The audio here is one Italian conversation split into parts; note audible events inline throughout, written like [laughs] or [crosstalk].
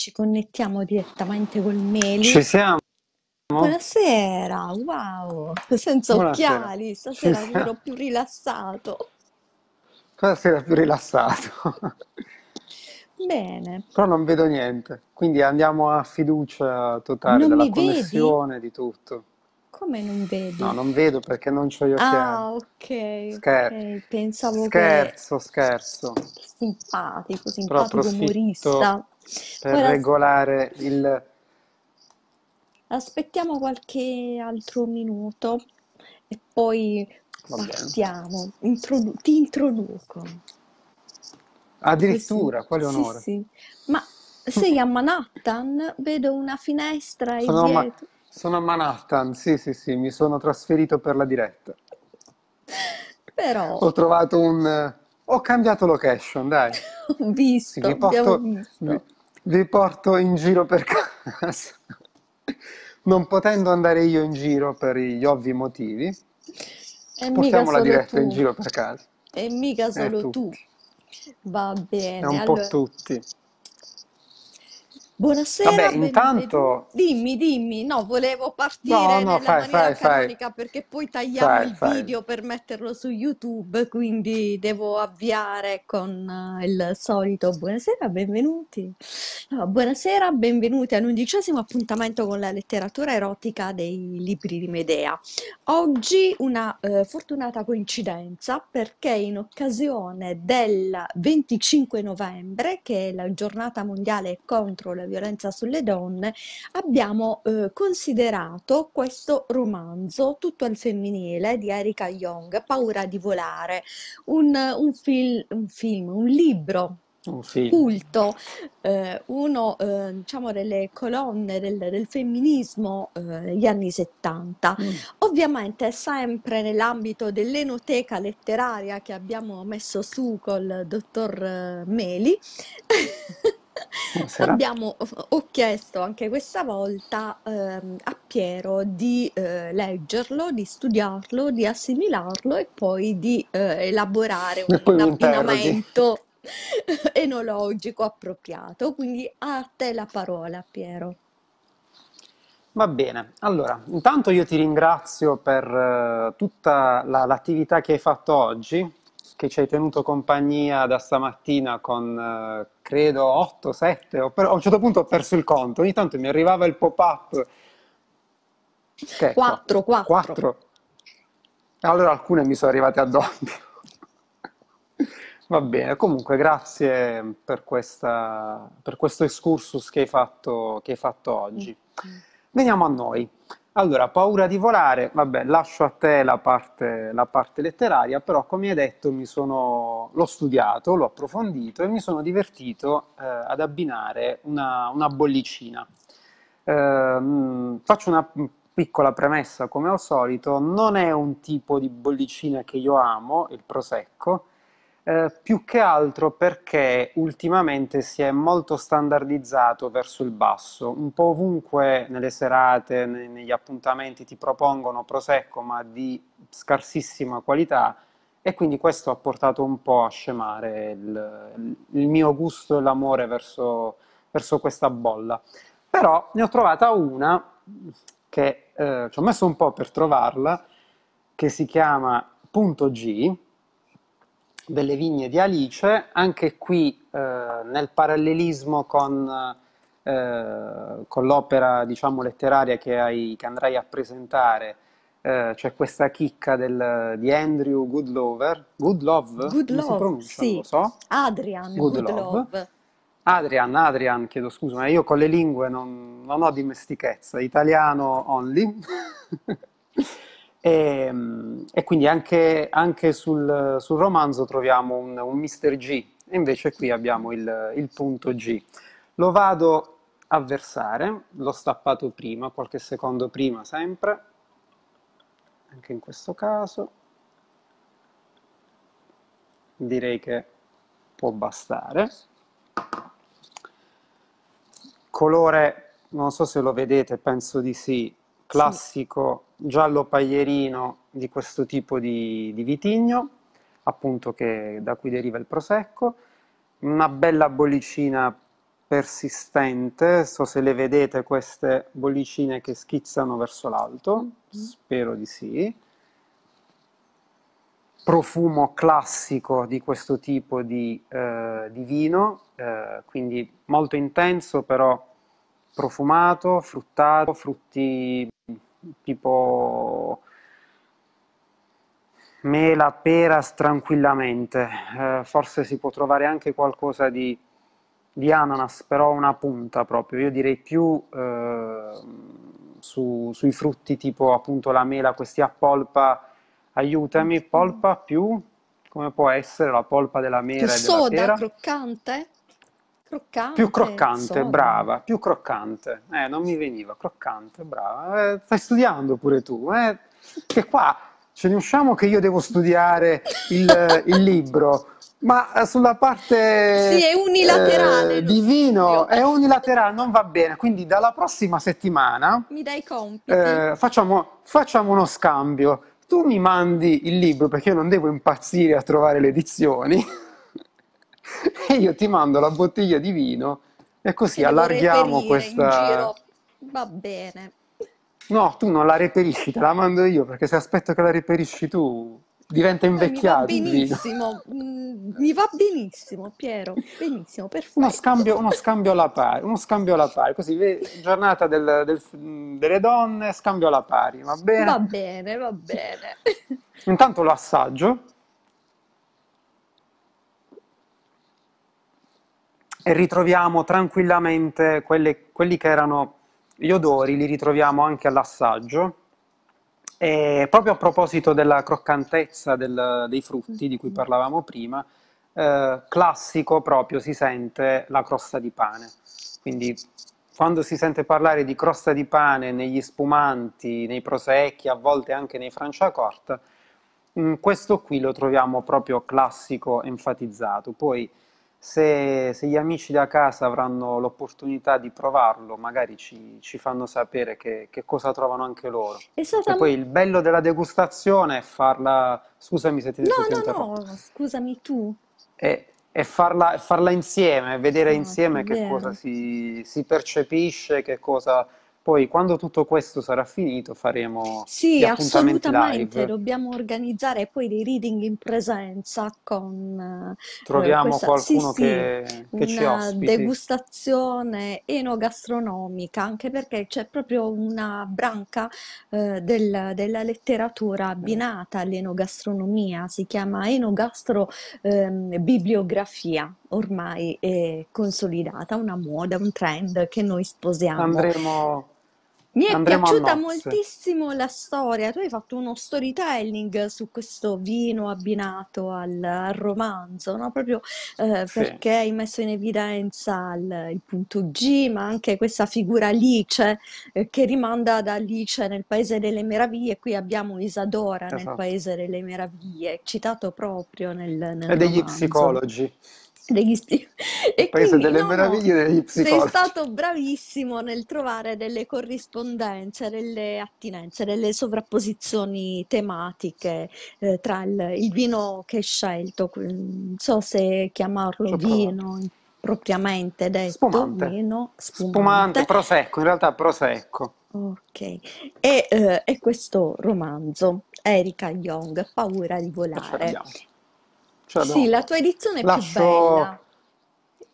ci connettiamo direttamente col Meli. Ci siamo. Buonasera, wow, senza Buonasera. occhiali, stasera sono più rilassato. Stasera più rilassato. Bene. Però non vedo niente, quindi andiamo a fiducia totale non della connessione vedi? di tutto. Come non vedi? No, non vedo perché non ho gli occhiali. Ah, ok. Scherzo. Okay. Pensavo scherzo, che... scherzo. Simpatico, simpatico Però umorista. Per Ora, regolare il... Aspettiamo qualche altro minuto e poi partiamo. Introdu- ti introduco. Addirittura, quale onore. Sì, sì. Ma sei a Manhattan? Vedo una finestra sono a, Ma- sono a Manhattan, sì, sì, sì, mi sono trasferito per la diretta. Però... Ho trovato un... Ho cambiato location, dai. [laughs] Ho visto, sì, posto, abbiamo visto vi porto in giro per [laughs] casa, non potendo andare io in giro per gli ovvi motivi, e portiamo la diretta tu. in giro per casa. E mica solo tu. Va bene. È un allora... po' tutti. Buonasera, Vabbè, intanto... Dimmi, dimmi, no, volevo partire no, no, nella fai, maniera fai, canonica fai. perché poi tagliamo il video per metterlo su YouTube, quindi devo avviare con eh, il solito buonasera, benvenuti. No, buonasera, benvenuti all'undicesimo appuntamento con la letteratura erotica dei libri di Medea. Oggi una eh, fortunata coincidenza perché in occasione del 25 novembre, che è la giornata mondiale contro la violenza sulle donne, abbiamo eh, considerato questo romanzo tutto al femminile di Erika Young, Paura di volare, un, un, fil- un film, un libro un culto, eh, uno eh, diciamo delle colonne del, del femminismo eh, degli anni 70. Mm. Ovviamente sempre nell'ambito dell'enoteca letteraria che abbiamo messo su col dottor eh, Meli, [laughs] Buonasera. Abbiamo, ho chiesto anche questa volta ehm, a Piero di eh, leggerlo, di studiarlo, di assimilarlo e poi di eh, elaborare [laughs] un, un abbinamento [laughs] enologico appropriato. Quindi a te la parola, Piero. Va bene, allora, intanto io ti ringrazio per eh, tutta la, l'attività che hai fatto oggi, che ci hai tenuto compagnia da stamattina con eh, credo 8, 7, a un certo punto ho perso il conto, ogni tanto mi arrivava il pop-up. 4, 4. 4. Allora alcune mi sono arrivate addosso. [laughs] Va bene, comunque grazie per, questa, per questo excursus che hai fatto, che hai fatto oggi. Mm. Veniamo a noi. Allora, paura di volare, vabbè, lascio a te la parte, la parte letteraria, però come hai detto sono, l'ho studiato, l'ho approfondito e mi sono divertito eh, ad abbinare una, una bollicina. Eh, faccio una piccola premessa, come al solito, non è un tipo di bollicina che io amo, il prosecco, eh, più che altro perché ultimamente si è molto standardizzato verso il basso, un po' ovunque nelle serate, ne, negli appuntamenti ti propongono prosecco ma di scarsissima qualità e quindi questo ha portato un po' a scemare il, il mio gusto e l'amore verso, verso, questa bolla. Però ne ho trovata una che eh, ci ho messo un po' per trovarla, che si chiama Punto G, delle vigne di Alice, anche qui eh, nel parallelismo con, eh, con l'opera diciamo, letteraria che, hai, che, andrai a presentare, eh, c'è questa chicca del, di Andrew Goodlover, Goodlove, Good come si pronuncia? Sì. So. Adrian Goodlove. Goodlove. Adrian, Adrian, chiedo scusa, ma io con le lingue non, non ho dimestichezza, italiano only. [laughs] E, ehm, e quindi anche, anche sul, sul, romanzo troviamo un, un Mr. G, e invece qui abbiamo il, il punto G. Lo vado a versare, l'ho stappato prima, qualche secondo prima sempre, anche in questo caso. Direi che può bastare. Colore, non so se lo vedete, penso di sì, classico sì. giallo paglierino di questo tipo di, di vitigno, appunto che, da cui deriva il prosecco, una bella bollicina persistente, so se le vedete queste bollicine che schizzano verso l'alto, mm. spero di sì. Profumo classico di questo tipo di, eh, di vino, eh, quindi molto intenso però profumato, fruttato, frutti tipo mela, pera tranquillamente, eh, forse si può trovare anche qualcosa di, di, ananas, però una punta proprio, io direi più eh, su, sui frutti tipo appunto la mela, questi a polpa, aiutami, polpa più, come può essere la polpa della mela più e della soda, pera? croccante? Croccante, più croccante, insomma. brava, più croccante. Eh, non mi veniva, croccante, brava. Eh, stai studiando pure tu, eh? Che qua ce ne usciamo che io devo studiare il, il libro, ma sulla parte sì, è unilaterale, eh, divino è unilaterale, non va bene. Quindi dalla prossima settimana mi dai compiti. Eh, facciamo, facciamo uno scambio. Tu mi mandi il libro perché io non devo impazzire a trovare le edizioni e [laughs] io ti mando la bottiglia di vino e così allarghiamo questa... Va bene. No, tu non la reperisci, te la mando io, perché se aspetto che la reperisci tu diventa invecchiato. mi va benissimo, mm, mi va benissimo, Piero, benissimo, perfetto. Uno scambio, uno scambio alla pari, uno scambio alla pari, così giornata del, del, delle donne, scambio alla pari, va bene? Va bene, va bene. Intanto lo assaggio. e ritroviamo tranquillamente quelle, quelli che erano gli odori, li ritroviamo anche all'assaggio. E proprio a proposito della croccantezza del, dei frutti di cui mm-hmm. parlavamo prima, eh, classico proprio si sente la crosta di pane. Quindi quando si sente parlare di crosta di pane negli spumanti, nei prosecchi, a volte anche nei franciacorta, mm, questo qui lo troviamo proprio classico enfatizzato. Poi se, se, gli amici da casa avranno l'opportunità di provarlo, magari ci, ci fanno sapere che, che, cosa trovano anche loro. Stata... E cioè, poi il bello della degustazione è farla, scusami se ti no, no, no, scusami tu. E, e farla, farla, insieme, vedere ah, insieme che cosa si, si percepisce, che cosa poi quando tutto questo sarà finito faremo Sì, assolutamente, live. dobbiamo organizzare poi dei reading in presenza con eh, Troviamo questa, qualcuno sì, che, sì, che ci ospiti. degustazione enogastronomica, anche perché c'è proprio una branca eh, del, della letteratura eh. abbinata all'enogastronomia, si chiama enogastrobibliografia. Ehm, eh, ormai è consolidata, una moda, un trend che noi sposiamo. Andremo mi è Andremo piaciuta moltissimo la storia, tu hai fatto uno storytelling su questo vino abbinato al, al romanzo, no? proprio eh, sì. perché hai messo in evidenza il, il, punto G, ma anche questa figura Alice eh, che rimanda ad Alice nel Paese delle Meraviglie, qui abbiamo Isadora esatto. nel Paese delle Meraviglie, citato proprio nel, nel E degli romanzo. psicologi degli sti- e Penso delle no, meraviglie degli psicologi. [laughs] Sei stato bravissimo nel trovare delle corrispondenze, cioè delle attinenze, delle sovrapposizioni tematiche eh, tra il, il, vino che hai scelto, non so se chiamarlo vino propriamente detto, spumante. vino spumante. spumante, prosecco, in realtà prosecco. Ok, e, eh, e questo romanzo, Erika Young, Paura di volare. Cioè, sì, no, la tua edizione è lascio, più bella.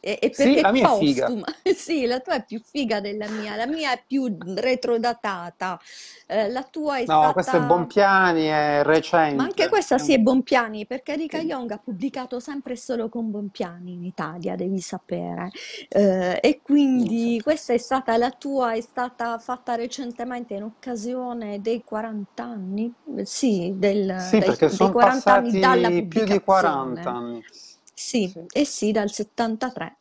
E, e perché sì, la mia postuma. è figa. [laughs] sì, la tua è più figa della mia, la mia è più retrodatata. Eh, la tua è no, stata... questa è Bompiani, è recente. Ma anche questa sì è Bompiani, perché Erika sì. Young ha pubblicato sempre e solo con Bompiani in Italia, devi sapere. Eh, e quindi questa è stata la tua, è stata fatta recentemente in occasione dei 40 anni. Sì, del, sì dei, perché sono passati anni più di 40 anni. Sì, e eh sì, dal 73.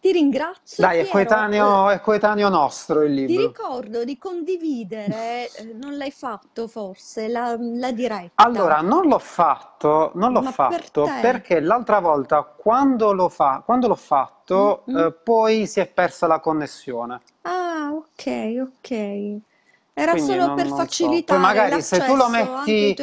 Ti ringrazio. Dai, è coetaneo, è coetaneo nostro il libro. Ti ricordo di condividere, eh, non l'hai fatto forse, la, la diretta. Allora, non l'ho fatto, non l'ho fatto per perché l'altra volta quando, l'ho fa, fatto mm -hmm. eh, poi si è persa la connessione. Ah, ok, ok. Era Quindi solo non, per non facilitare so. magari se tu lo metti...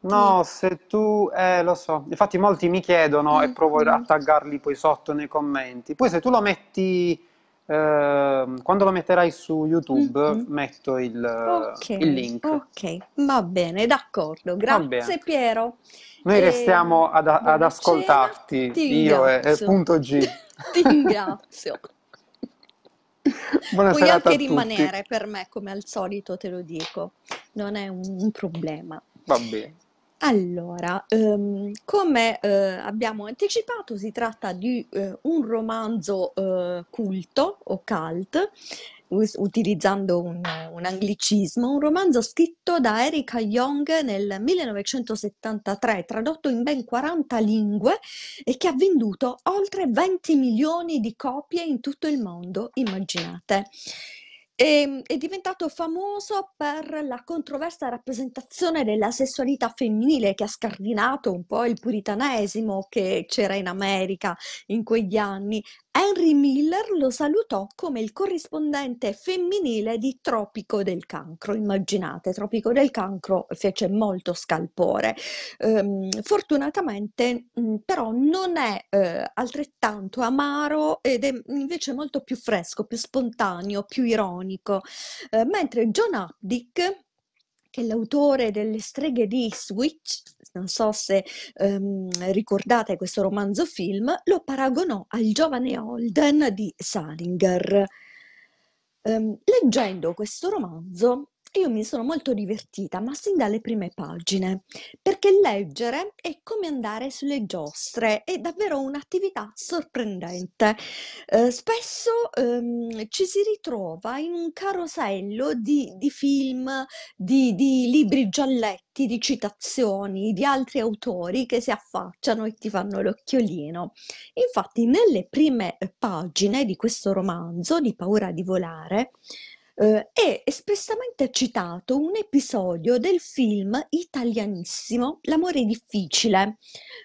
No, se tu... Eh, lo so. Infatti molti mi chiedono mm. e provo mm. a taggarli poi sotto nei commenti. Poi se tu lo metti... Eh, quando lo metterai su YouTube mm-hmm. metto il, okay. il, link. Ok, va bene, d'accordo. Grazie bene. Piero. Noi e... restiamo ad, ad ascoltarti, io e, e punto G. [laughs] Ti ringrazio. [laughs] [laughs] Buona Puoi anche rimanere tutti. per me, come al solito te lo dico, non è un problema. Va bene. Allora, um, come uh, abbiamo anticipato, si tratta di uh, un romanzo uh, culto o cult utilizzando un, un, anglicismo, un romanzo scritto da Erika Young nel 1973, tradotto in ben 40 lingue e che ha venduto oltre 20 milioni di copie in tutto il mondo, immaginate. E, ehm, è diventato famoso per la controversa rappresentazione della sessualità femminile che ha scardinato un po' il puritanesimo che c'era in America in quegli anni, Henry Miller lo salutò come il corrispondente femminile di Tropico del Cancro. Immaginate, Tropico del Cancro fece molto scalpore. Ehm, fortunatamente mm, però non è eh, altrettanto amaro ed è invece molto più fresco, più spontaneo, più ironico. Eh, mentre John Updick che l'autore delle streghe di Ipswich, non so se ehm, ricordate questo romanzo film, lo paragonò al giovane Holden di Salinger. Ehm, leggendo questo romanzo io mi sono molto divertita, ma sin dalle prime pagine, perché leggere è come andare sulle giostre, è davvero un'attività sorprendente. Eh, spesso ehm, ci si ritrova in un carosello di, di film, di, di libri gialletti, di citazioni, di altri autori che si affacciano e ti fanno l'occhiolino. Infatti, nelle prime pagine di questo romanzo, di Paura di volare, eh, è espressamente citato un episodio del film italianissimo L'amore difficile,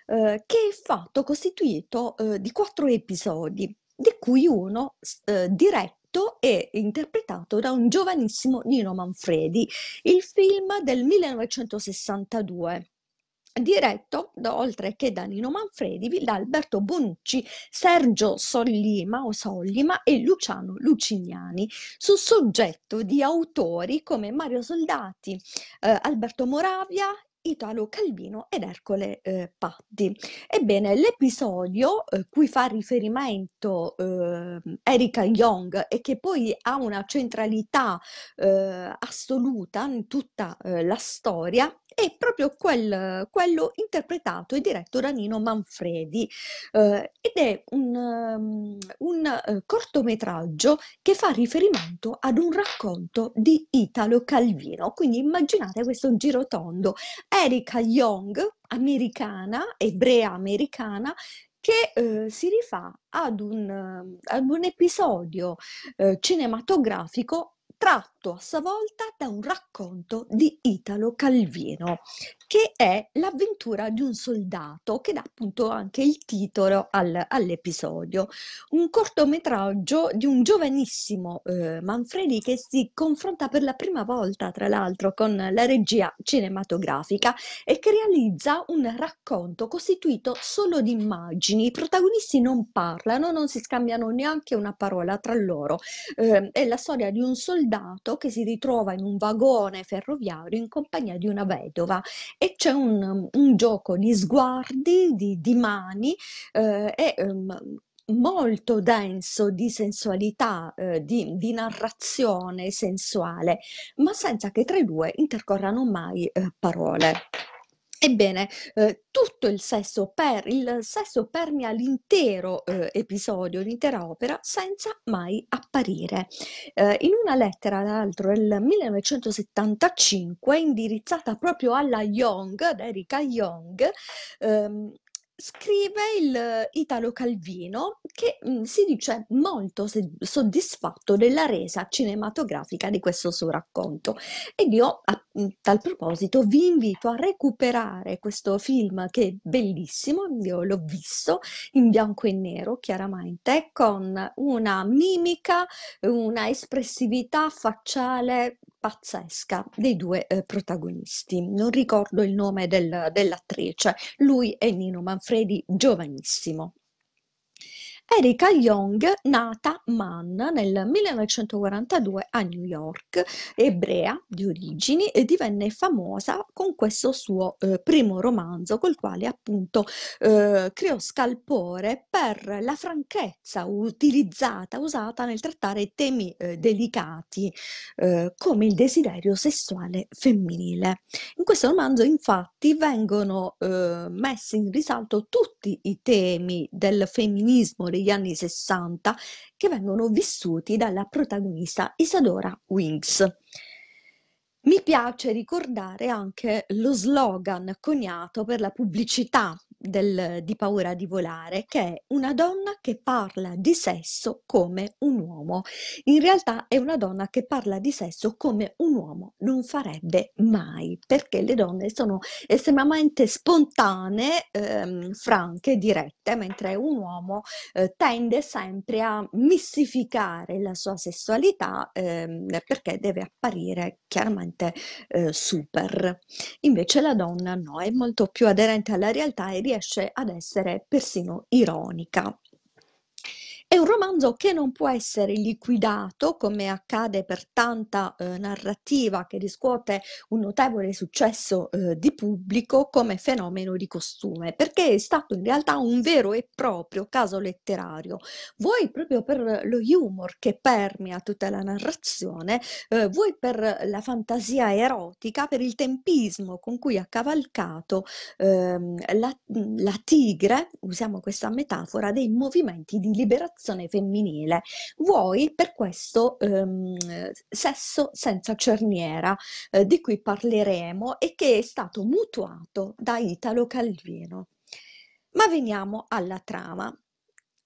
eh, che è fatto costituito eh, di quattro episodi, di cui uno ehm, diretto e interpretato da un giovanissimo Nino Manfredi, il film del 1962 diretto da, oltre che da Nino Manfredi, da Alberto Bonucci, Sergio Sollima o Sollima e Luciano Lucignani, su soggetto di autori come Mario Soldati, eh, Alberto Moravia Italo Calvino ed Ercole eh, Patti. Ebbene, l'episodio eh, cui fa riferimento eh, Erika Young e che poi ha una centralità eh, assoluta in tutta eh, la storia è proprio quel, quello interpretato e diretto da Nino Manfredi eh, ed è un, ehm, un cortometraggio che fa riferimento ad un racconto di Italo Calvino, quindi immaginate questo giro tondo Erika Young, americana, ebrea americana, che eh, si rifà ad un, ehm, ad un episodio eh, cinematografico tratto a sua volta da un racconto di Italo Calvino, che è l'avventura di un soldato, che dà appunto anche il titolo al, all'episodio. Un cortometraggio di un giovanissimo eh, Manfredi che si confronta per la prima volta, tra l'altro, con la regia cinematografica e che realizza un racconto costituito solo di immagini. I protagonisti non parlano, non si scambiano neanche una parola tra loro. Eh, è la storia di un soldato soldato che si ritrova in un vagone ferroviario in compagnia di una vedova e c'è un, un gioco di sguardi, di, di mani eh, e um, molto denso di sensualità, eh, di, di, narrazione sensuale, ma senza che tra i due intercorrano mai eh, parole. Ebbene, eh, tutto il sesso, per, il sesso permea l'intero eh, episodio, l'intera opera, senza mai apparire. Eh, in una lettera, tra l'altro, del 1975, indirizzata proprio alla Young, ad Erika Young, ehm, scrive il eh, Italo Calvino che mh, mm, si dice molto se- soddisfatto della resa cinematografica di questo suo racconto ed io a mm, tal proposito vi invito a recuperare questo film che è bellissimo, io l'ho visto in bianco e nero chiaramente con una mimica, una espressività facciale pazzesca dei due eh, protagonisti. Non ricordo il nome del, dell'attrice, lui è Nino Manfredi, giovanissimo. Erika Young, nata Mann nel 1942 a New York, ebrea di origini, e divenne famosa con questo suo eh, primo romanzo, col quale appunto eh, creò scalpore per la franchezza utilizzata, usata nel trattare temi eh, delicati eh, come il desiderio sessuale femminile. In questo romanzo infatti vengono eh, messi in risalto tutti i temi del femminismo, dei degli anni 60 che vengono vissuti dalla protagonista Isadora Wings. Mi piace ricordare anche lo slogan coniato per la pubblicità del, di paura di volare, che è una donna che parla di sesso come un uomo. In realtà è una donna che parla di sesso come un uomo non farebbe mai, perché le donne sono estremamente spontanee, ehm, franche, dirette, mentre un uomo eh, tende sempre a mistificare la sua sessualità ehm, perché deve apparire chiaramente eh, super. Invece la donna no, è molto più aderente alla realtà e riesce ad essere persino ironica. È un romanzo che non può essere liquidato, come accade per tanta eh, narrativa che riscuote un notevole successo eh, di pubblico come fenomeno di costume, perché è stato in realtà un vero e proprio caso letterario, vuoi proprio per lo humor che permea tutta la narrazione, eh, vuoi per la fantasia erotica, per il tempismo con cui ha cavalcato ehm, la, la tigre, usiamo questa metafora, dei movimenti di liberazione generazione femminile, vuoi per questo ehm, sesso senza cerniera, eh, di cui parleremo e che è stato mutuato da Italo Calvino. Ma veniamo alla trama.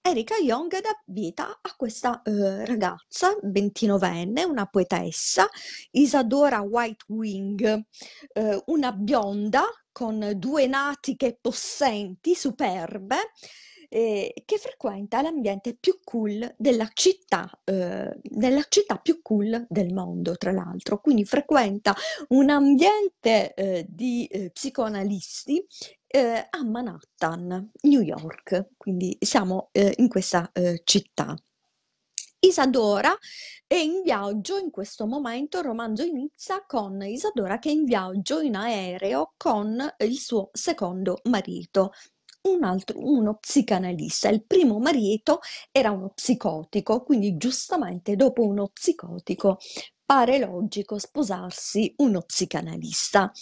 Erika Young dà vita a questa eh, ragazza, ventinovenne, una poetessa, Isadora White Wing, eh, una bionda con due natiche possenti, superbe, che frequenta l'ambiente più cool della città, eh, della città più cool del mondo, tra l'altro. Quindi frequenta un ambiente eh, di eh, psicoanalisti eh, a Manhattan, New York. Quindi siamo eh, in questa città. Isadora è in viaggio in questo momento, il romanzo inizia con Isadora che è in viaggio in aereo con il suo secondo marito, un altro, uno psicanalista. Il primo marito era uno psicotico, quindi giustamente dopo uno psicotico pare logico sposarsi uno psicanalista.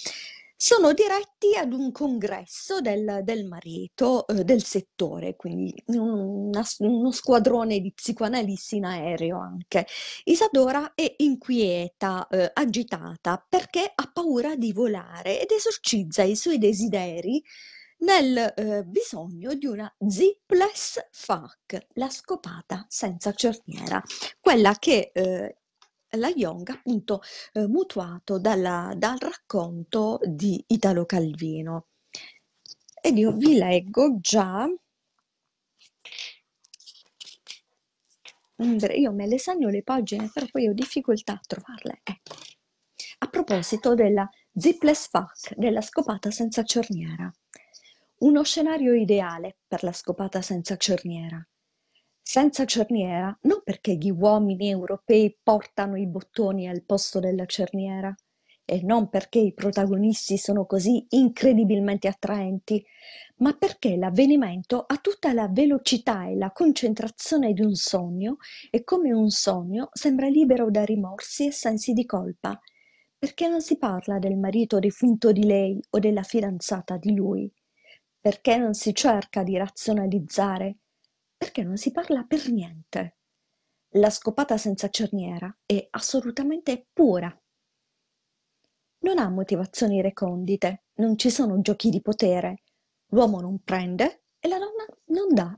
Sono diretti ad un congresso del, del marito eh, del settore, quindi una, uno squadrone di psicoanalisti in aereo anche. Isadora è inquieta, eh, agitata, perché ha paura di volare ed esorcizza i suoi desideri nel eh, bisogno di una zipless fuck, la scopata senza cerniera, quella che eh, la Young appunto eh, mutuato dalla, dal racconto di Italo Calvino. Ed io vi leggo già io me le segno le pagine, però poi ho difficoltà a trovarle. Ecco. A proposito della zipless fuck, della scopata senza cerniera. Uno scenario ideale per la scopata senza cerniera. Senza cerniera non perché gli uomini europei portano i bottoni al posto della cerniera e non perché i protagonisti sono così incredibilmente attraenti, ma perché l'avvenimento ha tutta la velocità e la concentrazione di un sogno e come un sogno sembra libero da rimorsi e sensi di colpa, perché non si parla del marito defunto di lei o della fidanzata di lui perché non si cerca di razionalizzare, perché non si parla per niente. La scopata senza cerniera è assolutamente pura. Non ha motivazioni recondite, non ci sono giochi di potere. L'uomo non prende e la donna non dà.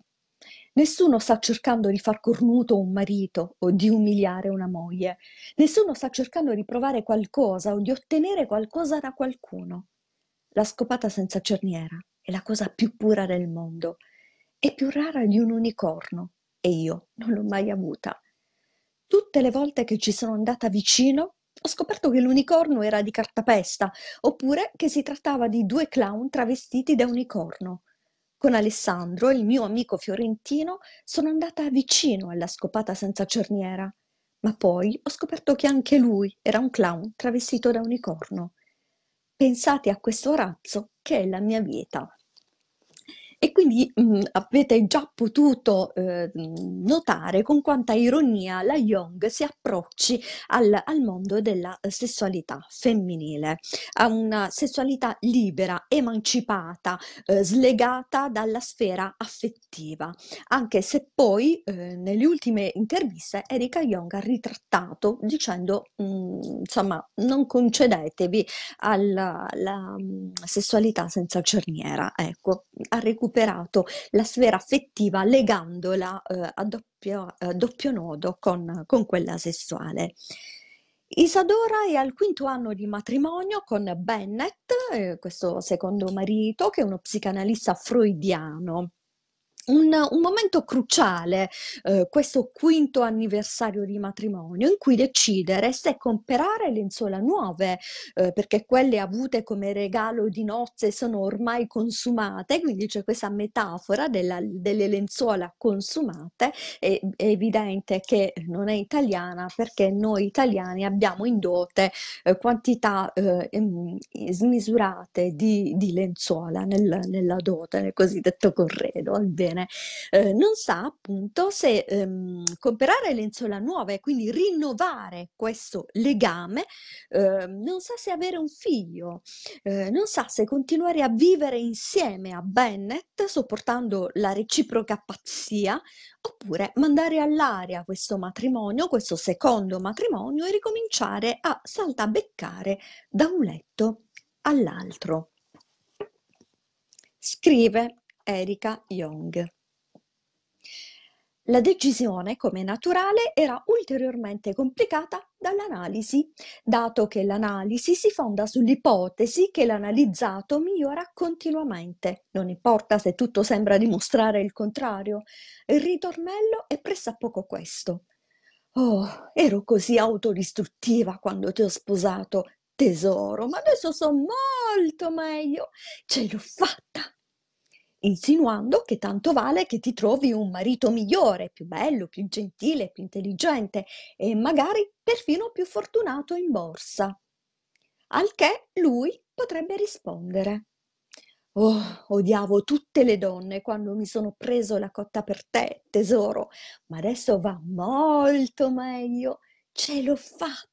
Nessuno sta cercando di far cornuto un marito o di umiliare una moglie. Nessuno sta cercando di provare qualcosa o di ottenere qualcosa da qualcuno. La scopata senza cerniera è la cosa più pura del mondo, è più rara di un unicorno e io non l'ho mai avuta. Tutte le volte che ci sono andata vicino ho scoperto che l'unicorno era di cartapesta, oppure che si trattava di due clown travestiti da unicorno. Con Alessandro, il mio amico fiorentino, sono andata vicino alla scopata senza cerniera, ma poi ho scoperto che anche lui era un clown travestito da unicorno. Pensate a questo razzo che è la mia vita. E quindi mh, mm, avete già potuto eh, notare con quanta ironia la Young si approcci al, al, mondo della sessualità femminile, a una sessualità libera, emancipata, eh, slegata dalla sfera affettiva, anche se poi eh, nelle ultime interviste Erika Young ha ritrattato dicendo mh, mm, insomma non concedetevi alla, alla mh, mm, sessualità senza cerniera, ecco, ha recuperato recuperato la sfera affettiva legandola eh, a, doppio, a, eh, doppio, nodo con, con quella sessuale. Isadora è al quinto anno di matrimonio con Bennett, eh, questo secondo marito, che è uno psicanalista freudiano un, un, momento cruciale, eh, questo quinto anniversario di matrimonio, in cui decidere se comprare lenzuola nuove, eh, perché quelle avute come regalo di nozze sono ormai consumate, quindi c'è questa metafora della, delle lenzuola consumate, è, è evidente che non è italiana perché noi italiani abbiamo in dote eh, quantità eh, smisurate di, di lenzuola nel, nella dote, nel cosiddetto corredo, al bene bene, eh, non sa appunto se ehm, comprare lenzuola nuove e quindi rinnovare questo legame, eh, non sa se avere un figlio, eh, non sa se continuare a vivere insieme a Bennett sopportando la reciproca pazzia oppure mandare all'aria questo matrimonio, questo secondo matrimonio e ricominciare a saltabeccare da un letto all'altro. Scrive Erika Young. La decisione, come naturale, era ulteriormente complicata dall'analisi, dato che l'analisi si fonda sull'ipotesi che l'analizzato migliora continuamente, non importa se tutto sembra dimostrare il contrario. Il ritornello è pressappoco questo. Oh, ero così autodistruttiva quando ti ho sposato, tesoro, ma adesso so molto meglio. Ce l'ho fatta! insinuando che tanto vale che ti trovi un marito migliore, più bello, più gentile, più intelligente e magari perfino più fortunato in borsa. Al che lui potrebbe rispondere. Oh, odiavo tutte le donne quando mi sono preso la cotta per te, tesoro, ma adesso va molto meglio. Ce l'ho fatta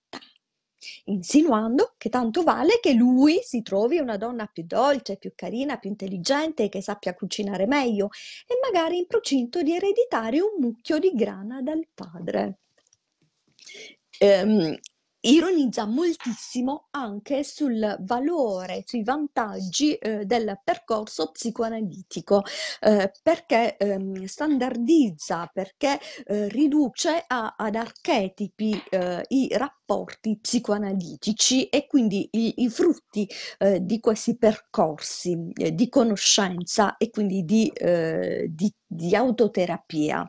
insinuando che tanto vale che lui si trovi una donna più dolce, più carina, più intelligente, che sappia cucinare meglio e magari in procinto di ereditare un mucchio di grana dal padre. Ehm, ironizza moltissimo anche sul valore, sui vantaggi eh, del percorso psicoanalitico, eh, perché ehm, standardizza, perché eh, riduce a, ad archetipi eh, i rapporti psicoanalitici e quindi i, i frutti eh, di questi percorsi eh, di conoscenza e quindi di, di, di autoterapia.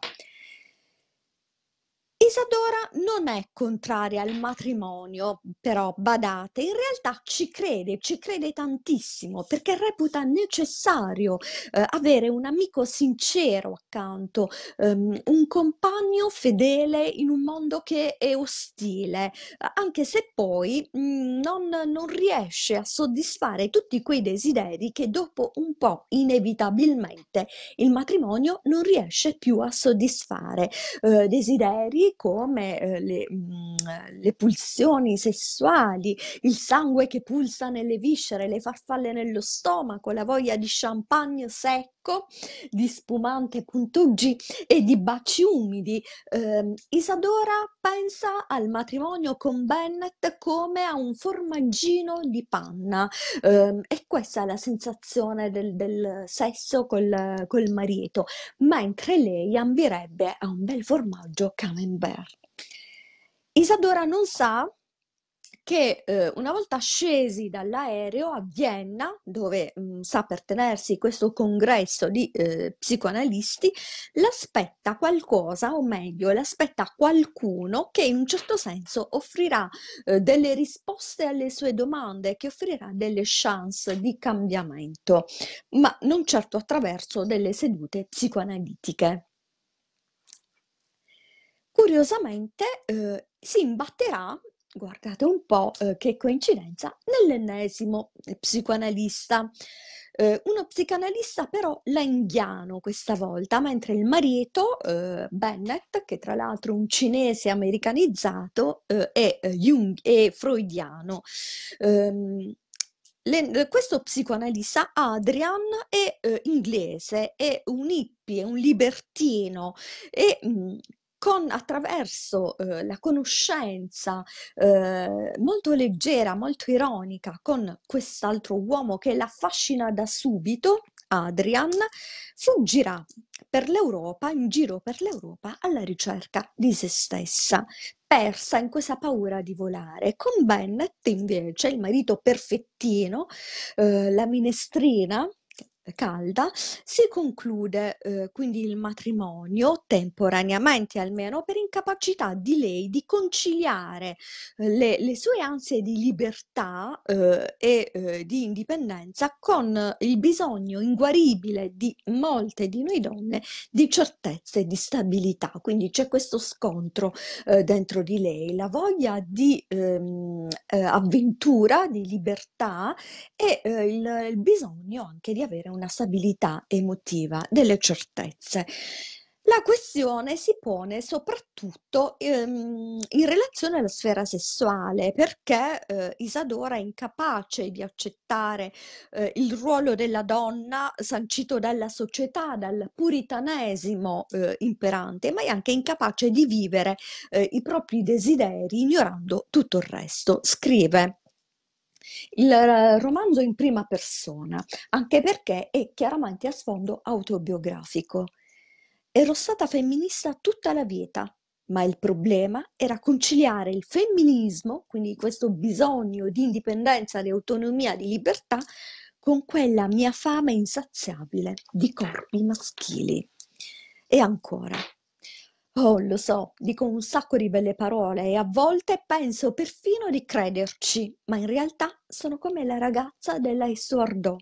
Isadora non è contraria al matrimonio, però badate, in realtà ci crede, ci crede tantissimo perché reputa necessario eh, avere un amico sincero accanto, ehm, un compagno fedele in un mondo che è ostile, anche se poi mh, mm, non, non riesce a soddisfare tutti quei desideri che dopo un po' inevitabilmente il matrimonio non riesce più a soddisfare. Eh, desideri come eh, le, mh, mm, le, pulsioni sessuali, il sangue che pulsa nelle viscere, le farfalle nello stomaco, la voglia di champagne secco, di spumante puntugi e di baci umidi. Eh, Isadora pensa al matrimonio con Bennett come a un formaggino di panna eh, e questa è la sensazione del, del sesso col, col marito, mentre lei ambirebbe a un bel formaggio camembert. Humbert. Isadora non sa che eh, una volta scesi dall'aereo a Vienna, dove mh, mm, sa per tenersi questo congresso di eh, psicoanalisti, l'aspetta qualcosa, o meglio, l'aspetta qualcuno che in un certo senso offrirà eh, delle risposte alle sue domande, che offrirà delle chance di cambiamento, ma non certo attraverso delle sedute psicoanalitiche curiosamente eh, si imbatterà, guardate un po' eh, che coincidenza, nell'ennesimo psicoanalista. Eh, uno psicanalista però langhiano questa volta, mentre il marito eh, Bennett, che tra l'altro è un cinese americanizzato, eh, è, eh, Jung, è freudiano. Eh, le, questo psicoanalista Adrian è eh, inglese, è un hippie, è un libertino e mm, con, attraverso eh, la conoscenza eh, molto leggera, molto ironica con quest'altro uomo che l'affascina da subito, Adrian, fuggirà per l'Europa, in giro per l'Europa, alla ricerca di se stessa, persa in questa paura di volare. Con Bennett, invece, il marito perfettino, eh, la minestrina, calda, si conclude eh, quindi il matrimonio temporaneamente almeno per incapacità di lei di conciliare eh, le, le, sue ansie di libertà eh, e eh, di indipendenza con il bisogno inguaribile di molte di noi donne di certezza e di stabilità. Quindi c'è questo scontro eh, dentro di lei, la voglia di ehm, eh, avventura, di libertà e il, il bisogno anche di avere un una stabilità emotiva, delle certezze. La questione si pone soprattutto ehm, in relazione alla sfera sessuale perché eh, Isadora è incapace di accettare eh, il ruolo della donna sancito dalla società, dal puritanesimo eh, imperante, ma è anche incapace di vivere eh, i propri desideri ignorando tutto il resto. Scrive il romanzo in prima persona, anche perché è chiaramente a sfondo autobiografico. Ero stata femminista tutta la vita, ma il problema era conciliare il femminismo, quindi questo bisogno di indipendenza, di autonomia, di libertà, con quella mia fama insaziabile di corpi maschili. E ancora, Oh, lo so, dico un sacco di belle parole e a volte penso perfino di crederci, ma in realtà sono come la ragazza della Estuardo.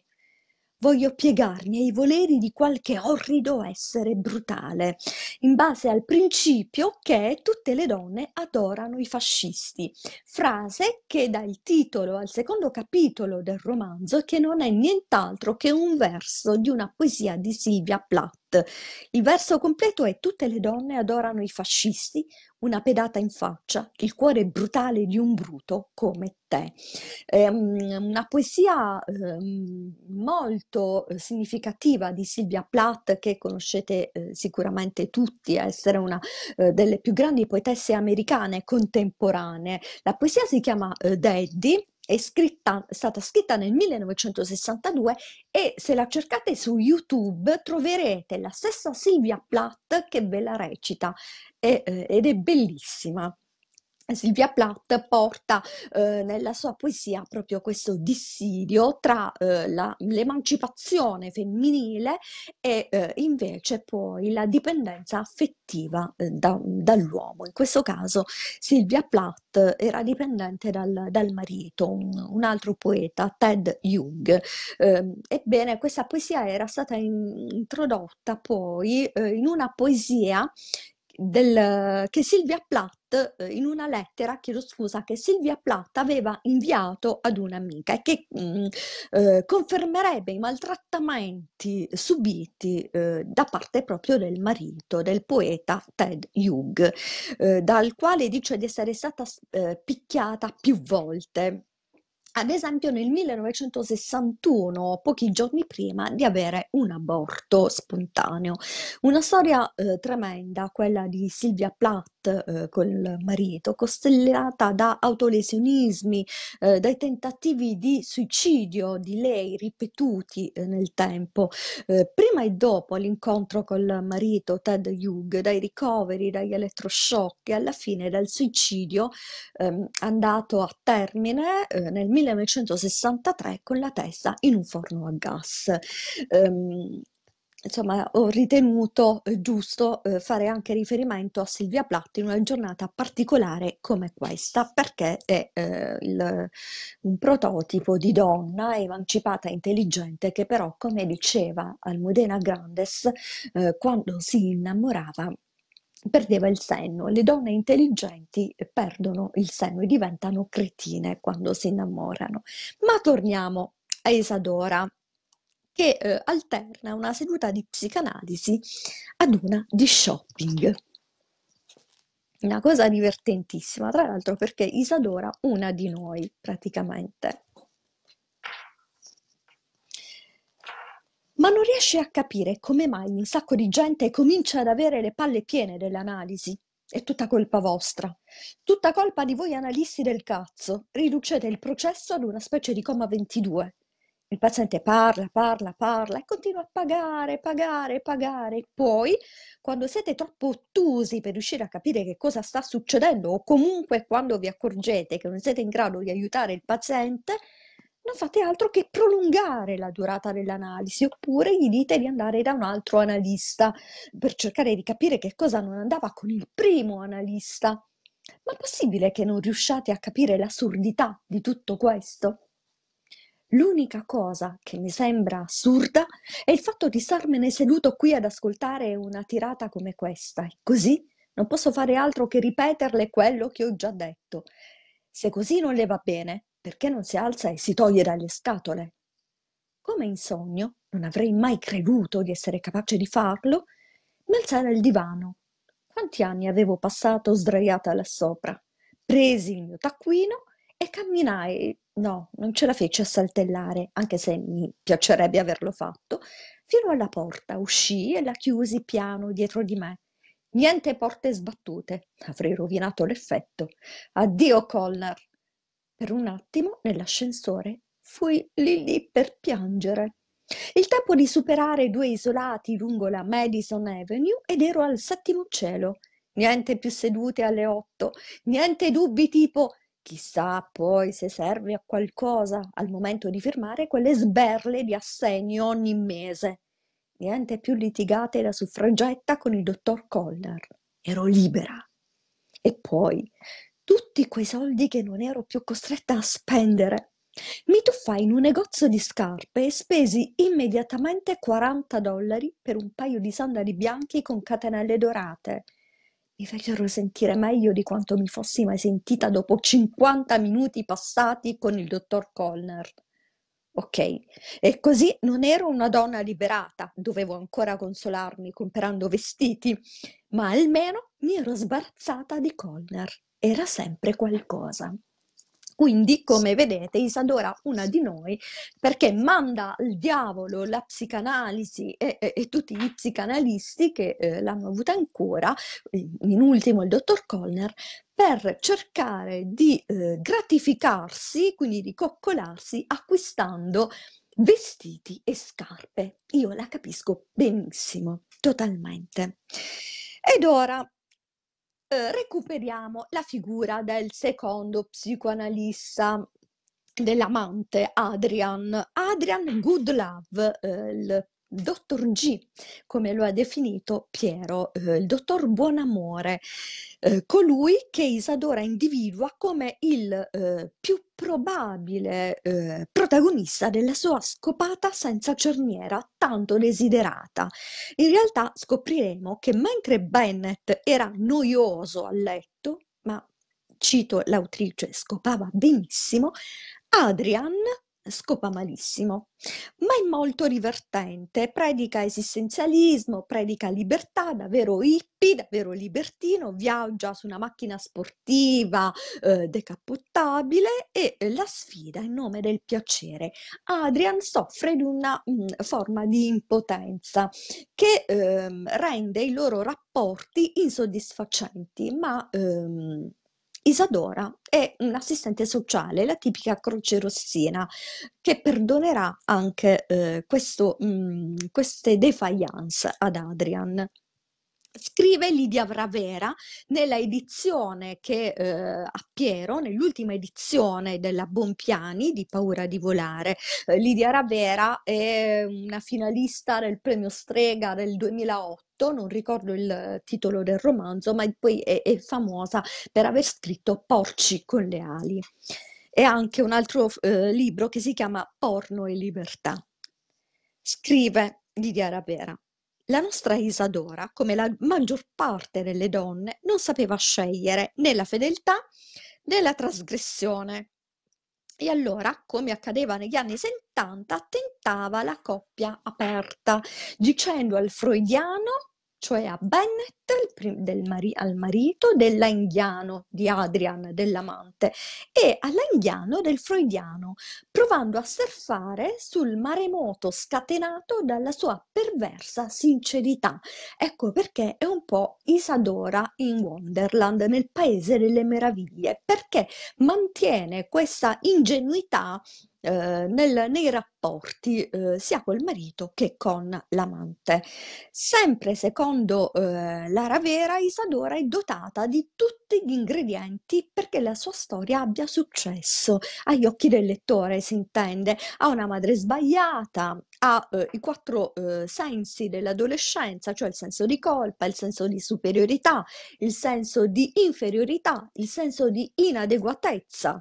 Voglio piegarmi ai voleri di qualche orrido essere brutale, in base al principio che tutte le donne adorano i fascisti, frase che dà il titolo al secondo capitolo del romanzo che non è nient'altro che un verso di una poesia di Silvia Plath. Il verso completo è Tutte le donne adorano i fascisti, una pedata in faccia, il cuore brutale di un bruto come te. È ehm, una poesia ehm, molto eh, significativa di Silvia Plath, che conoscete eh, sicuramente tutti, essere una eh, delle più grandi poetesse americane contemporanee. La poesia si chiama Daddy è, scritta, è stata scritta nel 1962 e se la cercate su YouTube troverete la stessa Silvia Platt che ve la recita e, eh, ed è bellissima. Silvia Plath porta eh, nella sua poesia proprio questo dissidio tra eh, la, l'emancipazione femminile e eh, invece poi la dipendenza affettiva eh, da, dall'uomo. In questo caso Silvia Plath era dipendente dal, dal marito, un, un, altro poeta, Ted Jung. Ehm, ebbene, questa poesia era stata in, introdotta poi eh, in una poesia del, che Silvia Platt, eh, in una lettera, chiedo scusa, che Silvia Platt aveva inviato ad un'amica e che mh, mm, eh, confermerebbe i maltrattamenti subiti eh, da parte proprio del marito, del poeta Ted Hugh, eh, dal quale dice di essere stata eh, picchiata più volte ad esempio nel 1961, pochi giorni prima di avere un aborto spontaneo. Una storia eh, tremenda, quella di Silvia Platt eh, col marito, costellata da autolesionismi, eh, dai tentativi di suicidio di lei ripetuti eh, nel tempo, eh, prima e dopo l'incontro col marito Ted Hugh, dai ricoveri, dagli elettroshock e alla fine dal suicidio ehm, andato a termine eh, nel 1963 con la testa in un forno a gas. Um, insomma, ho ritenuto eh, giusto eh, fare anche riferimento a Silvia Platti in una giornata particolare come questa, perché è eh, il, un prototipo di donna emancipata e intelligente che però, come diceva Almudena Grandes, eh, quando si innamorava perdeva il senno. Le donne intelligenti perdono il senno e diventano cretine quando si innamorano. Ma torniamo a Isadora che eh, alterna una seduta di psicanalisi ad una di shopping. Una cosa divertentissima, tra l'altro perché Isadora, una di noi praticamente, ma non riesce a capire come mai un sacco di gente comincia ad avere le palle piene dell'analisi. È tutta colpa vostra. Tutta colpa di voi analisti del cazzo. Riducete il processo ad una specie di coma 22. Il paziente parla, parla, parla e continua a pagare, pagare, pagare. Poi, quando siete troppo ottusi per riuscire a capire che cosa sta succedendo o comunque quando vi accorgete che non siete in grado di aiutare il paziente, non fate altro che prolungare la durata dell'analisi oppure gli dite di andare da un altro analista per cercare di capire che cosa non andava con il primo analista. Ma è possibile che non riusciate a capire l'assurdità di tutto questo? L'unica cosa che mi sembra assurda è il fatto di starmene seduto qui ad ascoltare una tirata come questa e così non posso fare altro che ripeterle quello che ho già detto. Se così non le va bene, perché non si alza e si toglie dalle scatole? Come in sogno, non avrei mai creduto di essere capace di farlo, mi alzai dal divano. Quanti anni avevo passato sdraiata là sopra? Presi il mio taccuino e camminai. No, non ce la feci a saltellare, anche se mi piacerebbe averlo fatto, fino alla porta, uscii e la chiusi piano dietro di me. Niente porte sbattute, avrei rovinato l'effetto. Addio Collar, per un attimo, nell'ascensore, fui lì lì per piangere. Il tempo di superare due isolati lungo la Madison Avenue ed ero al settimo cielo. Niente più sedute alle otto, niente dubbi tipo chissà poi se serve a qualcosa al momento di firmare quelle sberle di assegno ogni mese. Niente più litigate da suffragetta con il dottor Collar. Ero libera. E poi tutti quei soldi che non ero più costretta a spendere. Mi tuffai in un negozio di scarpe e spesi immediatamente 40 dollari per un paio di sandali bianchi con catenelle dorate. Mi fecero sentire meglio di quanto mi fossi mai sentita dopo 50 minuti passati con il dottor Colner. Ok, e così non ero una donna liberata, dovevo ancora consolarmi comprando vestiti, ma almeno mi ero sbarazzata di Colner era sempre qualcosa. Quindi, come vedete, Isadora, una di noi, perché manda al diavolo la psicanalisi e, e, e tutti gli psicanalisti che eh, l'hanno avuta ancora, in ultimo il dottor Collner, per cercare di eh, gratificarsi, quindi di coccolarsi, acquistando vestiti e scarpe. Io la capisco benissimo, totalmente. Ed ora eh, recuperiamo la figura del secondo psicoanalista dell'amante Adrian, Adrian Goodlove, eh, il dottor G, come lo ha definito Piero, eh, il dottor Buonamore, eh, colui che Isadora individua come il eh, più probabile eh, protagonista della sua scopata senza cerniera tanto desiderata. In realtà scopriremo che mentre Bennett era noioso a letto, ma cito l'autrice, scopava benissimo, Adrian scopa malissimo, ma è molto divertente, predica esistenzialismo, predica libertà, davvero hippie, davvero libertino, viaggia su una macchina sportiva eh, decappottabile e la sfida in nome del piacere. Adrian soffre di una mh, mm, forma di impotenza che ehm, rende i loro rapporti insoddisfacenti, ma... Ehm, Isadora è un'assistente sociale, la tipica croce rossina, che perdonerà anche eh, questo, mh, mm, queste defiance ad Adrian scrive Lidia Bravera nella edizione che eh, a Piero, nell'ultima edizione della Bompiani di Paura di volare. Eh, Lidia Bravera è una finalista del premio Strega del 2008 non ricordo il titolo del romanzo, ma poi è, è famosa per aver scritto Porci con le ali. E anche un altro eh, libro che si chiama Porno e libertà. Scrive Lidia Ravera. La nostra Isadora, come la maggior parte delle donne, non sapeva scegliere né la fedeltà né la trasgressione. E allora, come accadeva negli anni 70, tentava la coppia aperta, dicendo al freudiano cioè a Bennett, del mari- al marito, della Indiano di Adrian, dell'amante, e alla Indiano del freudiano, provando a surfare sul maremoto scatenato dalla sua perversa sincerità. Ecco perché è un po' Isadora in Wonderland, nel paese delle meraviglie, perché mantiene questa ingenuità eh, nel, nei rapporti eh, sia col marito che con l'amante. Sempre secondo eh, Lara Vera, Isadora è dotata di tutti gli ingredienti perché la sua storia abbia successo agli occhi del lettore, si intende. Ha una madre sbagliata, ha eh, i quattro eh, sensi dell'adolescenza, cioè il senso di colpa, il senso di superiorità, il senso di inferiorità, il senso di inadeguatezza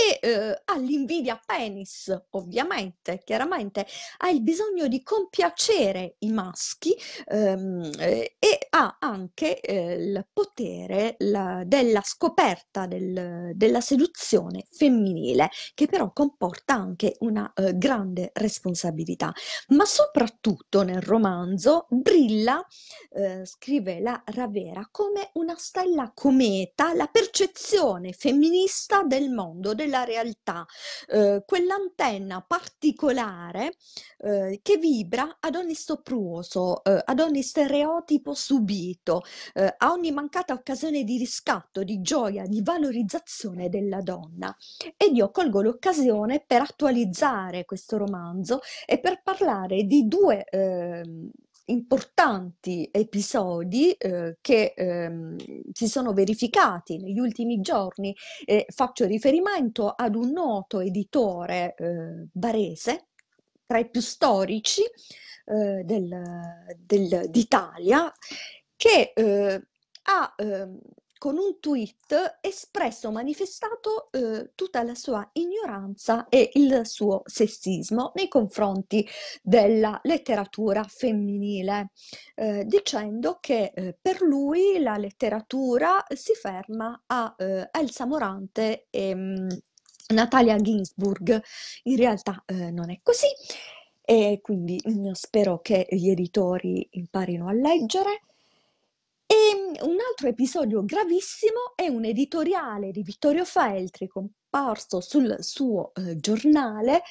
e eh, ha l'invidia penis, ovviamente, chiaramente, ha il bisogno di compiacere i maschi ehm, eh, e ha anche eh, il potere la, della scoperta del, della seduzione femminile, che però comporta anche una uhm, grande responsabilità. Ma soprattutto nel romanzo brilla, scrive la Ravera, come una stella cometa la percezione femminista del mondo, del quella realtà, eh, quell'antenna particolare eh, che vibra ad ogni sopruso, eh, ad ogni stereotipo subito, eh, a ogni mancata occasione di riscatto, di gioia, di valorizzazione della donna. Ed io colgo l'occasione per attualizzare questo romanzo e per parlare di due ehm, importanti episodi eh, che ehm, si sono verificati negli ultimi giorni. Eh, faccio riferimento ad un noto editore eh, barese, tra i più storici eh, del, del, d'Italia, che eh, ha ehm, con un tweet espresso, manifestato eh, tutta la sua ignoranza e il suo sessismo nei confronti della letteratura femminile, eh, dicendo che eh, per lui la letteratura si ferma a eh, Elsa Morante e mh, mm, Natalia Ginsburg. In realtà eh, non è così e quindi mh, mm, spero che gli editori imparino a leggere e mm, un altro episodio gravissimo è un editoriale di Vittorio Feltri comparso sul suo eh, giornale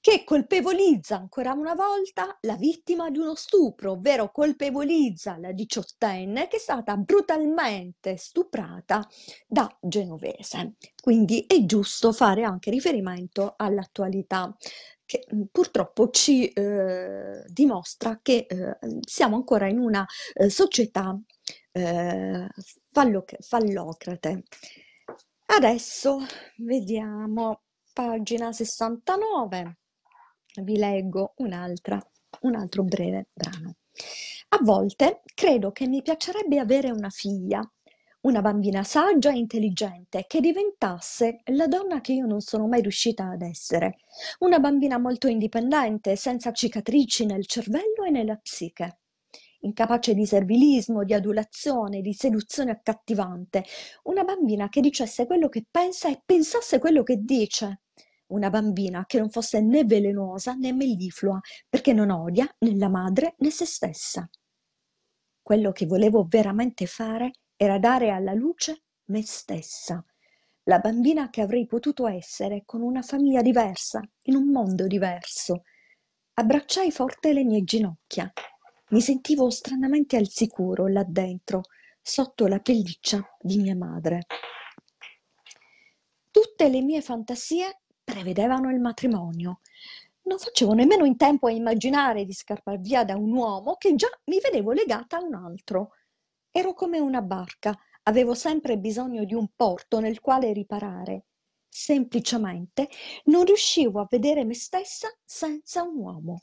che colpevolizza ancora una volta la vittima di uno stupro, ovvero colpevolizza la diciottenne che è stata brutalmente stuprata da Genovese. Quindi è giusto fare anche riferimento all'attualità che mm, purtroppo ci eh, dimostra che eh, siamo ancora in una eh, società eh, fallo, fallocrate. Adesso vediamo pagina 69, vi leggo un altro breve brano. A volte credo che mi piacerebbe avere una figlia, una bambina saggia e intelligente che diventasse la donna che io non sono mai riuscita ad essere, una bambina molto indipendente, senza cicatrici nel cervello e nella psiche incapace di servilismo, di adulazione, di seduzione accattivante, una bambina che dicesse quello che pensa e pensasse quello che dice, una bambina che non fosse né velenosa né melliflua, perché non odia né la madre né se stessa. Quello che volevo veramente fare era dare alla luce me stessa, la bambina che avrei potuto essere con una famiglia diversa, in un mondo diverso. Abbracciai forte le mie ginocchia mi sentivo stranamente al sicuro là dentro, sotto la pelliccia di mia madre. Tutte le mie fantasie prevedevano il matrimonio. Non facevo nemmeno in tempo a immaginare di scappar via da un uomo che già mi vedevo legata a un altro. Ero come una barca, avevo sempre bisogno di un porto nel quale riparare. Semplicemente non riuscivo a vedere me stessa senza un uomo.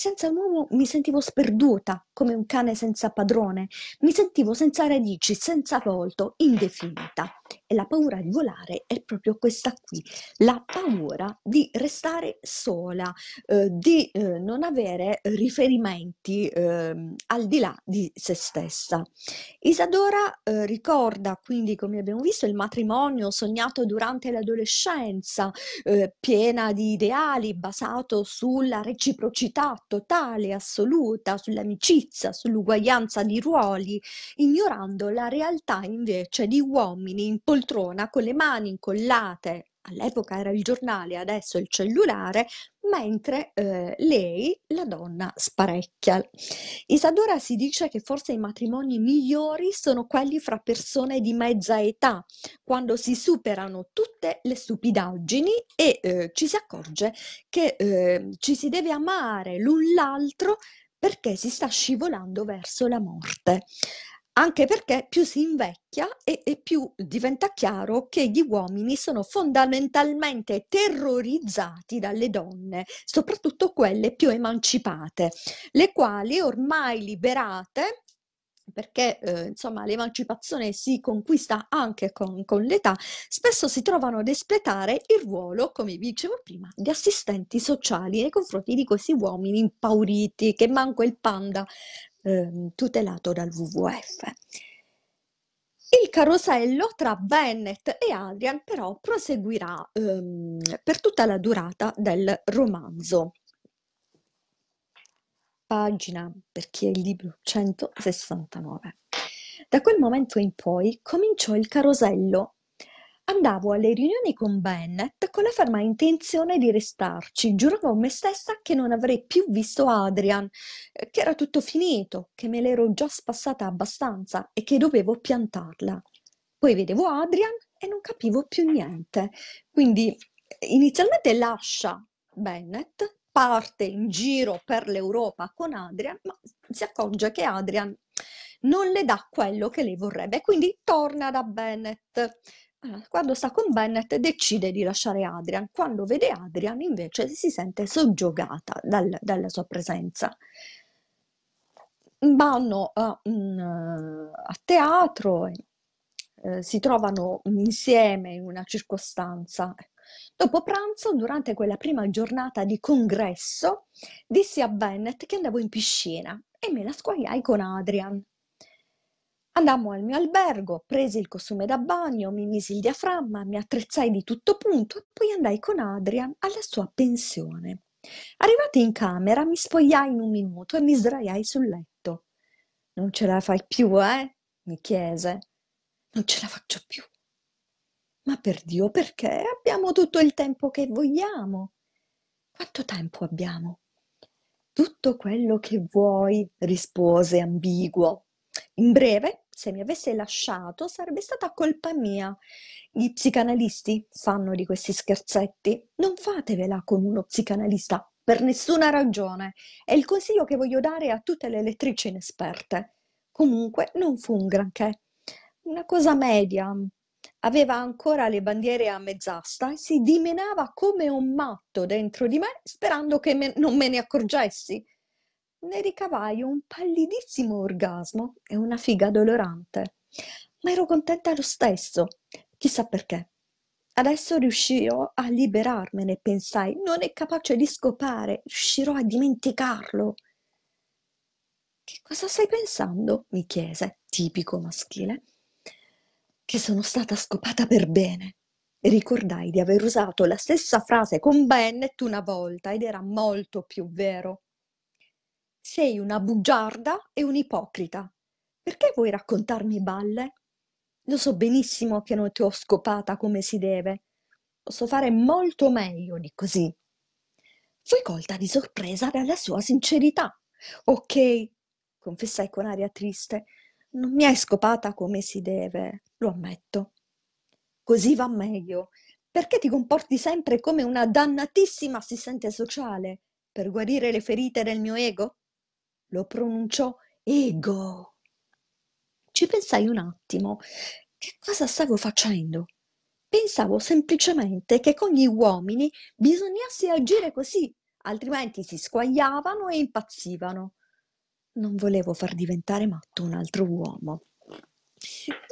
Senza un uomo mi sentivo sperduta, come un cane senza padrone, mi sentivo senza radici, senza volto, indefinita e la paura di volare è proprio questa qui, la paura di restare sola, eh, di eh, non avere riferimenti eh, al di là di se stessa. Isadora eh, ricorda quindi, come abbiamo visto, il matrimonio sognato durante l'adolescenza, eh, piena di ideali, basato sulla reciprocità totale, assoluta, sull'amicizia, sull'uguaglianza di ruoli, ignorando la realtà invece di uomini in politica poltrona con le mani incollate, all'epoca era il giornale, adesso il cellulare, mentre eh, lei, la donna, sparecchia. Isadora si dice che forse i matrimoni migliori sono quelli fra persone di mezza età, quando si superano tutte le stupidaggini e eh, ci si accorge che eh, ci si deve amare l'un l'altro perché si sta scivolando verso la morte anche perché più si invecchia e, e, più diventa chiaro che gli uomini sono fondamentalmente terrorizzati dalle donne, soprattutto quelle più emancipate, le quali ormai liberate perché eh, insomma l'emancipazione si conquista anche con, con l'età, spesso si trovano ad espletare il ruolo, come vi dicevo prima, di assistenti sociali nei confronti di questi uomini impauriti che manco il panda Ehm, tutelato dal WWF. Il carosello tra Bennett e Adrian però proseguirà ehm, per tutta la durata del romanzo. Pagina, per chi è il libro, 169. Da quel momento in poi cominciò il carosello Andavo alle riunioni con Bennett con la ferma intenzione di restarci. Giuravo a me stessa che non avrei più visto Adrian, eh, che era tutto finito, che me l'ero già spassata abbastanza e che dovevo piantarla. Poi vedevo Adrian e non capivo più niente. Quindi eh, inizialmente lascia Bennett, parte in giro per l'Europa con Adrian, ma si accorge che Adrian non le dà quello che lei vorrebbe, quindi torna da Bennett. Allora, ah, quando sta con Bennett decide di lasciare Adrian, quando vede Adrian invece si sente soggiogata dal, dalla sua presenza. Vanno a, eh, a teatro, e, eh, si trovano insieme in una circostanza. Dopo pranzo, durante quella prima giornata di congresso, dissi a Bennett che andavo in piscina e me la squagliai con Adrian. Andammo al mio albergo, presi il costume da bagno, mi misi il diaframma, mi attrezzai di tutto punto e poi andai con Adrian alla sua pensione. Arrivati in camera, mi spogliai in un minuto e mi sdraiai sul letto. Non ce la fai più, eh? mi chiese. Non ce la faccio più. Ma per Dio, perché? Abbiamo tutto il tempo che vogliamo. Quanto tempo abbiamo? Tutto quello che vuoi, rispose ambiguo. In breve se mi avesse lasciato sarebbe stata colpa mia. Gli psicanalisti fanno di questi scherzetti. Non fatevela con uno psicanalista, per nessuna ragione. È il consiglio che voglio dare a tutte le lettrici inesperte. Comunque non fu un granché. Una cosa media. Aveva ancora le bandiere a mezz'asta e si dimenava come un matto dentro di me sperando che me non me ne accorgessi. Ne ricavai un pallidissimo orgasmo e una figa dolorante, ma ero contenta lo stesso, chissà perché. Adesso riuscirò a liberarmene, pensai, non è capace di scopare, riuscirò a dimenticarlo. Che cosa stai pensando? mi chiese, tipico maschile. Che sono stata scopata per bene. Ricordai di aver usato la stessa frase con Bennett una volta ed era molto più vero. Sei una bugiarda e un'ipocrita. Perché vuoi raccontarmi balle? Lo so benissimo che non ti ho scopata come si deve. Posso fare molto meglio di così. Fui colta di sorpresa dalla sua sincerità. Ok, confessai con aria triste, non mi hai scopata come si deve, lo ammetto. Così va meglio. Perché ti comporti sempre come una dannatissima assistente sociale? Per guarire le ferite del mio ego? lo pronunciò ego. Ci pensai un attimo. Che cosa stavo facendo? Pensavo semplicemente che con gli uomini bisognasse agire così, altrimenti si squagliavano e impazzivano. Non volevo far diventare matto un altro uomo.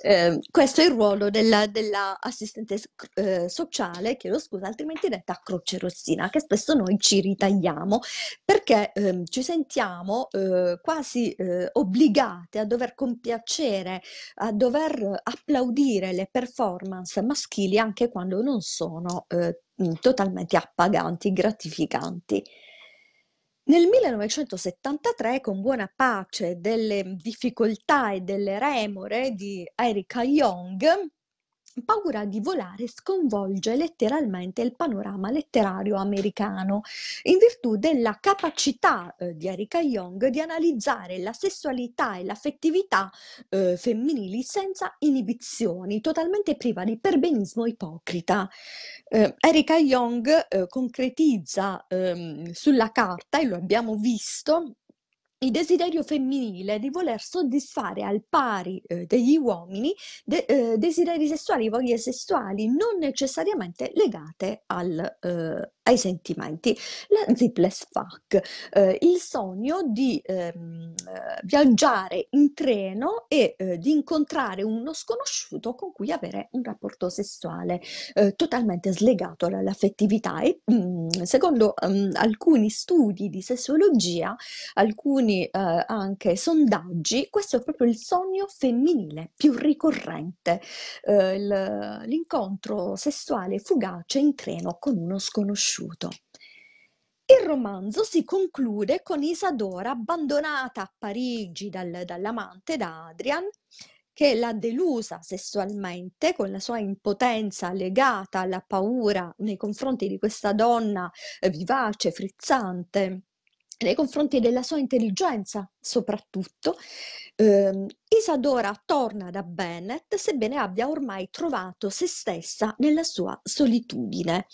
Ehm, questo è il ruolo dell'assistente della eh, sociale, chiedo scusa, altrimenti detta croce rossina, che spesso noi ci ritagliamo perché eh, ci sentiamo eh, quasi eh, obbligate a dover compiacere, a dover applaudire le performance maschili anche quando non sono eh, totalmente appaganti, gratificanti. Nel 1973, con buona pace delle difficoltà e delle remore di Erika Young, Paura di volare sconvolge letteralmente il panorama letterario americano, in virtù della capacità eh, di Erika Young di analizzare la sessualità e l'affettività eh, femminili senza inibizioni, totalmente priva di perbenismo ipocrita. Eh, Erika Young eh, concretizza ehm, sulla carta, e lo abbiamo visto, il desiderio femminile di voler soddisfare al pari eh, degli uomini de, eh, desideri sessuali, voglie sessuali non necessariamente legate al, eh, ai sentimenti. La Zipless Fuck, eh, il sogno di ehm, eh, viaggiare in treno e eh, di incontrare uno sconosciuto con cui avere un rapporto sessuale eh, totalmente slegato dall'affettività e mh, mm, secondo mh, mm, alcuni studi di sessuologia, alcuni eh, anche sondaggi, questo è proprio il sogno femminile più ricorrente, eh, l'incontro sessuale fugace in treno con uno sconosciuto conosciuto. Il romanzo si conclude con Isadora abbandonata a Parigi dal, dall'amante da Adrian, che l'ha delusa sessualmente con la sua impotenza legata alla paura nei confronti di questa donna eh, vivace, frizzante, nei confronti della sua intelligenza soprattutto. Eh, Isadora torna da Bennett sebbene abbia ormai trovato se stessa nella sua solitudine.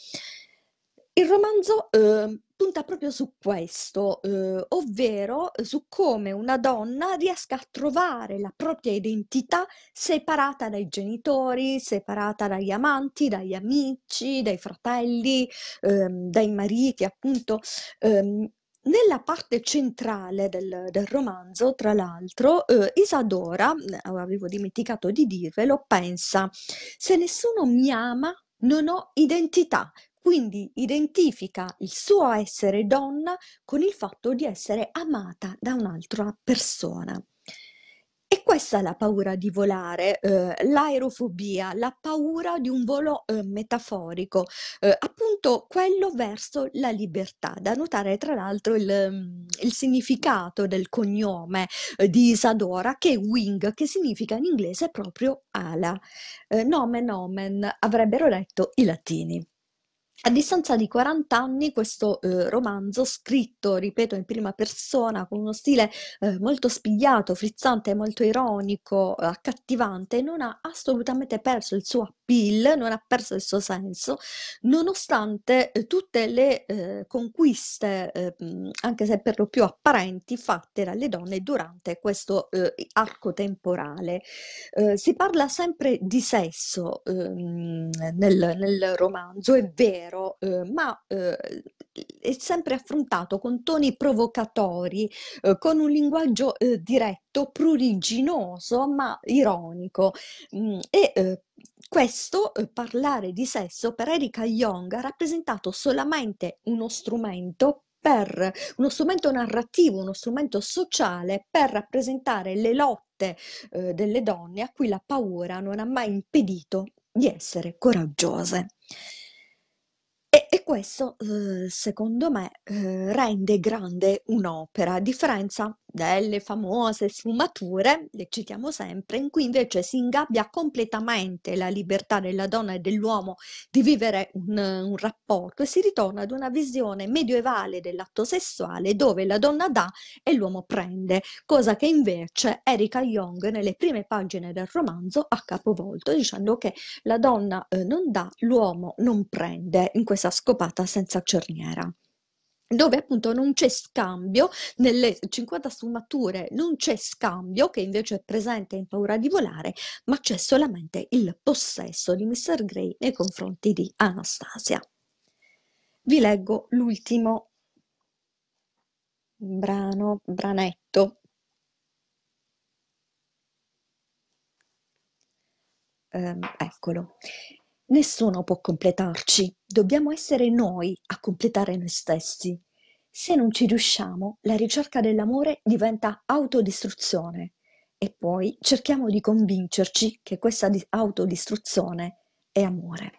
Il romanzo, ehm, punta proprio su questo, ehm, ovvero su come una donna riesca a trovare la propria identità separata dai genitori, separata dagli amanti, dagli amici, dai fratelli, ehm, dai mariti, appunto. Ehm, nella parte centrale del, del romanzo, tra l'altro, eh, Isadora, eh, avevo dimenticato di dirvelo, pensa: se nessuno mi ama, non ho identità, quindi identifica il suo essere donna con il fatto di essere amata da un'altra persona. E questa è la paura di volare, eh, l'aerofobia, la paura di un volo eh, metaforico, eh, appunto quello verso la libertà. Da notare tra l'altro il, mm, il significato del cognome eh, di Isadora che è wing, che significa in inglese proprio ala. Eh, nomen omen avrebbero letto i latini. A distanza di 40 anni questo eh, romanzo, scritto, ripeto, in prima persona, con uno stile eh, molto spigliato, frizzante, molto ironico, accattivante, non ha assolutamente perso il suo appeal, non ha perso il suo senso, nonostante eh, tutte le eh, conquiste, eh, anche se per lo più apparenti, fatte dalle donne durante questo eh, arco temporale. si parla sempre di sesso ehm, nel, nel romanzo, è vero vero, eh, ma eh, è sempre affrontato con toni provocatori, eh, con un linguaggio eh, diretto, pruriginoso, ma ironico. Mm, e, eh, questo eh, parlare di sesso per Erika Young ha rappresentato solamente uno strumento per uno strumento narrativo, uno strumento sociale per rappresentare le lotte eh, delle donne a cui la paura non ha mai impedito di essere coraggiose. E questo, uhm, secondo me, uhm, rende grande un'opera, a differenza delle famose sfumature, le citiamo sempre, in cui invece si ingabbia completamente la libertà della donna e dell'uomo di vivere un, un rapporto e si ritorna ad una visione medievale dell'atto sessuale dove la donna dà e l'uomo prende, cosa che invece Erika Young nelle prime pagine del romanzo ha capovolto dicendo che la donna eh, non dà, l'uomo non prende in questa scopata senza cerniera dove appunto non c'è scambio, nelle 50 sfumature non c'è scambio che invece è presente in paura di volare, ma c'è solamente il possesso di Mr. Grey nei confronti di Anastasia. Vi leggo l'ultimo brano, branetto. Um, eccolo. Nessuno può completarci, dobbiamo essere noi a completare noi stessi. Se non ci riusciamo, la ricerca dell'amore diventa autodistruzione e poi cerchiamo di convincerci che questa autodistruzione è amore.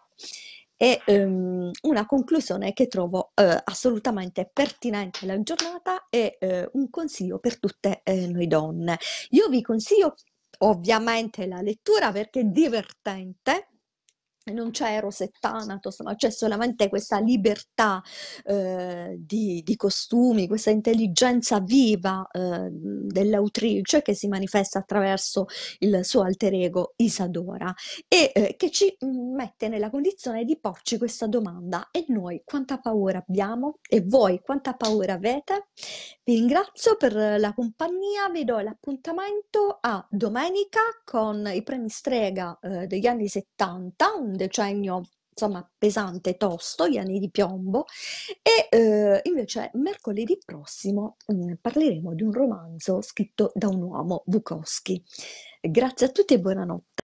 E um, una conclusione che trovo uh, assolutamente pertinente la giornata è uh, un consiglio per tutte uh, noi donne. Io vi consiglio ovviamente la lettura perché è divertente, non c'è eros e thanatos, ma c'è solamente questa libertà eh, di, di, costumi, questa intelligenza viva eh, dell'autrice che si manifesta attraverso il suo alter ego Isadora e eh, che ci mm, mette nella condizione di porci questa domanda e noi quanta paura abbiamo e voi quanta paura avete? Vi ringrazio per la compagnia, vi do l'appuntamento a domenica con i premi strega eh, degli anni 70, un un decennio cioè insomma pesante, tosto, gli anni di piombo, e eh, invece mercoledì prossimo mh, mm, parleremo di un romanzo scritto da un uomo, Bukowski. Grazie a tutti e buonanotte.